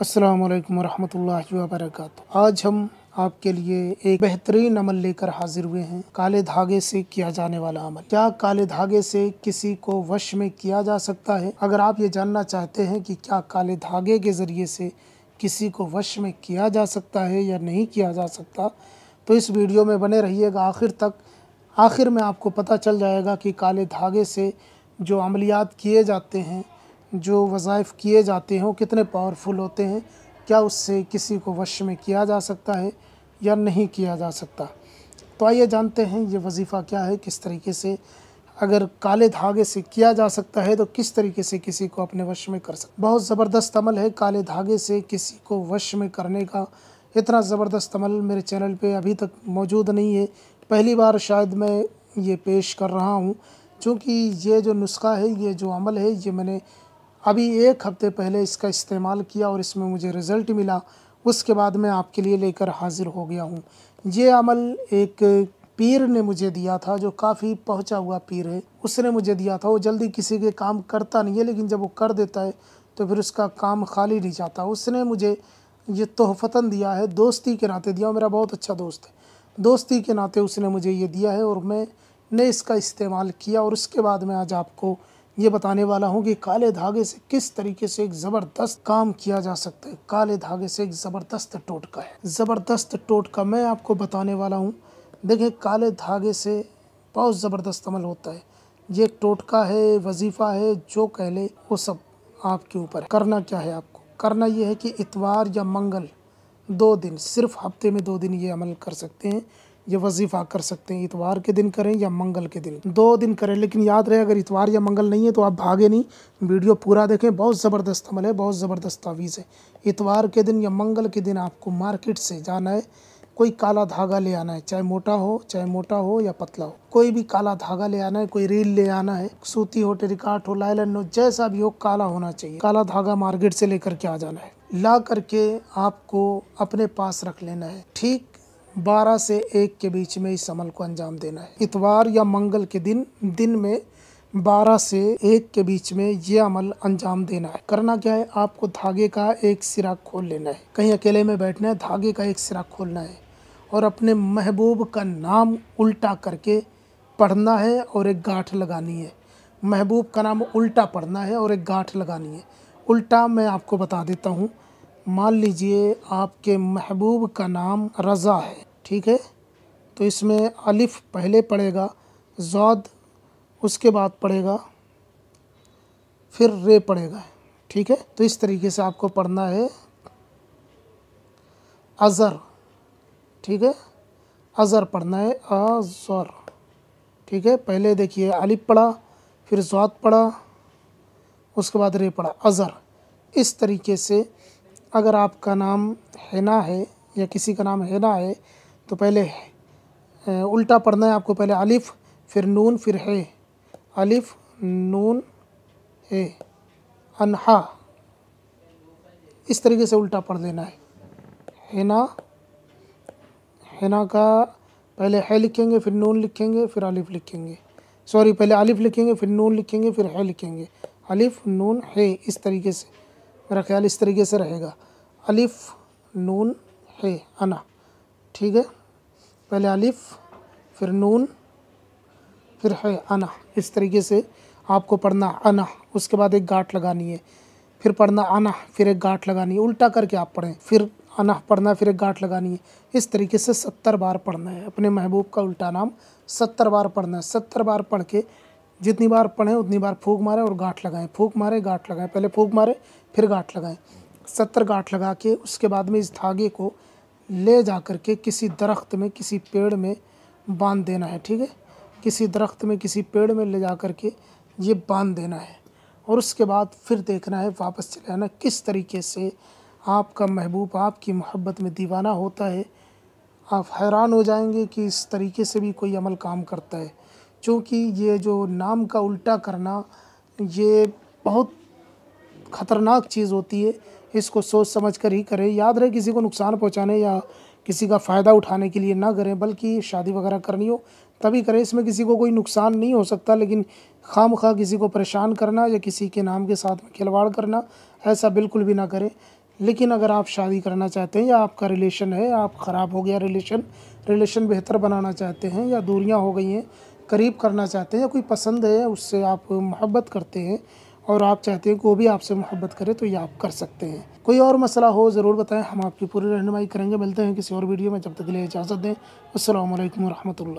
अस्सलाम वालेकुम रहमतुल्लाहि व बरकातहू आज हम आपके लिए एक बेहतरीन अमल लेकर हाजिर हुए हैं काले धागे से किया जाने वाला अमल क्या काले धागे से किसी को वश में किया जा सकता है अगर आप ये जानना चाहते हैं कि क्या काले धागे के ज़रिए से किसी को वश में किया जा सकता है या नहीं किया जा सकता तो इस वीडियो में बने रहिएगा आखिर तक आखिर में आपको पता चल जाएगा कि काले धागे से जो अमलियात किए जाते हैं जो वज़ाइफ किए जाते हैं वो कितने पावरफुल होते हैं क्या उससे किसी को वश में किया जा सकता है या नहीं किया जा सकता तो आइए जानते हैं ये वजीफ़ा क्या है किस तरीके से अगर काले धागे से किया जा सकता है तो किस तरीके से किसी को अपने वश में कर सकता बहुत ज़बरदस्त अमल है काले धागे से किसी को वश में करने का इतना ज़बरदस्त अमल मेरे चैनल पे अभी तक मौजूद नहीं है पहली बार शायद मैं ये पेश कर रहा हूँ क्योंकि ये जो नुस्खा है ये जो अमल है ये मैंने अभी एक हफ़्ते पहले इसका इस्तेमाल किया और इसमें मुझे रिज़ल्ट मिला उसके बाद मैं आपके लिए लेकर हाज़िर हो गया हूँ ये अमल एक पीर ने मुझे दिया था जो काफ़ी पहुँचा हुआ पीर है उसने मुझे दिया था वो जल्दी किसी के काम करता नहीं है लेकिन जब वो कर देता है तो फिर उसका काम खाली नहीं जाता उसने मुझे ये तोहफ़ता दिया है दोस्ती के नाते दिया मेरा बहुत अच्छा दोस्त है दोस्ती के नाते उसने मुझे ये दिया है और मैंने इसका इस्तेमाल किया और उसके बाद मैं आज आपको ये बताने वाला हूँ कि काले धागे से किस तरीके से एक ज़बरदस्त काम किया जा सकता है काले धागे से एक ज़बरदस्त टोटका है ज़बरदस्त टोटका मैं आपको बताने वाला हूँ देखें काले धागे से बहुत ज़बरदस्त अमल होता है ये एक टोटका है वजीफ़ा है जो कह ले वो सब आपके ऊपर करना क्या है आपको करना ये है कि इतवार या मंगल दो दिन सिर्फ हफ्ते में दो दिन ये अमल कर सकते हैं ये वजीफ़ा कर सकते हैं इतवार के दिन करें या मंगल के दिन दो दिन करें लेकिन याद रहे अगर इतवार या मंगल नहीं है तो आप भागे नहीं वीडियो पूरा देखें बहुत ज़बरदस्त अमल है बहुत ज़बरदस्त तावीज़ है इतवार के दिन या मंगल के दिन आपको मार्केट से जाना है कोई काला धागा ले आना है चाहे मोटा हो चाहे मोटा हो या पतला हो कोई भी काला धागा ले आना है कोई रील ले आना है सूती हो टेरिकाट हो लाइलन हो जैसा भी हो काला होना चाहिए काला धागा मार्केट से लेकर के आ जाना है ला करके आपको अपने पास रख लेना है ठीक बारह से एक के बीच में इस अमल को अंजाम देना है इतवार या मंगल के दिन दिन में बारह से एक के बीच में ये अमल अंजाम देना है करना क्या है आपको धागे का एक सिरा खोल लेना है कहीं अकेले में बैठना है धागे का एक सिरा खोलना है और अपने महबूब का नाम उल्टा करके पढ़ना है और एक गांठ लगानी है महबूब का नाम उल्टा पढ़ना है और एक गांठ लगानी है उल्टा मैं आपको बता देता हूँ मान लीजिए आपके महबूब का नाम रज़ा है ठीक है तो इसमें अलिफ़ पहले पड़ेगा जौद उसके बाद पड़ेगा फिर रे पड़ेगा ठीक है तो इस तरीके से आपको पढ़ना है अज़र ठीक है अज़र पढ़ना है अज़र ठीक है पहले देखिए अलिफ पढ़ा फिर जौद पढ़ा उसके बाद रे पढ़ा अज़र इस तरीके से अगर आपका नाम हैना है या किसी का नाम हैना है तो पहले उल्टा पढ़ना है आपको पहले अलिफ़ फिर नून फिर है अलिफ़ नून है अनहा इस तरीके से उल्टा पढ़ देना है हैना हैना का पहले है लिखेंगे फिर नून लिखेंगे फिर अलिफ़ लिखेंगे सॉरी पहले अलिफ़ लिखेंगे फिर नून लिखेंगे फिर है लिखेंगे अलिफ़ नून है इस तरीके से मेरा ख्याल इस तरीके से रहेगा अलिफ़ नून है अना ठीक है पहले अलिफ़ फिर नून फिर है अना इस तरीके से आपको पढ़ना अना उसके बाद एक गाठ लगानी है फिर पढ़ना अना फिर एक गाठ लगानी है उल्टा करके आप पढ़ें फिर अना पढ़ना फिर एक गाठ लगानी है इस तरीके से सत्तर बार पढ़ना है अपने महबूब का उल्टा नाम सत्तर बार पढ़ना है सत्तर बार पढ़ के जितनी बार पढ़ें उतनी बार फूक मारें और गांठ लगाएं फूक मारें गांठ लगाएं पहले फूक मारें फिर गांठ लगाएं सत्तर गांठ लगा के उसके बाद में इस धागे को ले जा कर के किसी दरख्त में किसी पेड़ में बांध देना है ठीक है किसी दरख्त में किसी पेड़ में ले जा कर के ये बांध देना है और उसके बाद फिर देखना है वापस चले आना किस तरीके से आपका महबूब आपकी मोहब्बत में दीवाना होता है आप हैरान हो जाएंगे कि इस तरीके से भी कोई अमल काम करता है चूँकि ये जो नाम का उल्टा करना ये बहुत ख़तरनाक चीज़ होती है इसको सोच समझ कर ही करें याद रहे किसी को नुकसान पहुँचाने या किसी का फ़ायदा उठाने के लिए ना करें बल्कि शादी वगैरह करनी हो तभी करें इसमें किसी को कोई नुकसान नहीं हो सकता लेकिन खाम खा किसी को परेशान करना या किसी के नाम के साथ में खिलवाड़ करना ऐसा बिल्कुल भी ना करें लेकिन अगर आप शादी करना चाहते हैं या आपका रिलेशन है आप ख़राब हो गया रिलेशन रिलेशन बेहतर बनाना चाहते हैं या दूरियाँ हो गई हैं करीब करना चाहते हैं या कोई पसंद है उससे आप मोहब्बत करते हैं और आप चाहते हैं कि वो भी आपसे मोहब्बत करे तो ये आप कर सकते हैं कोई और मसला हो ज़रूर बताएं हम आपकी पूरी रहनुमाई करेंगे मिलते हैं किसी और वीडियो में जब तक के लिए इजाज़त दें असल वरहमल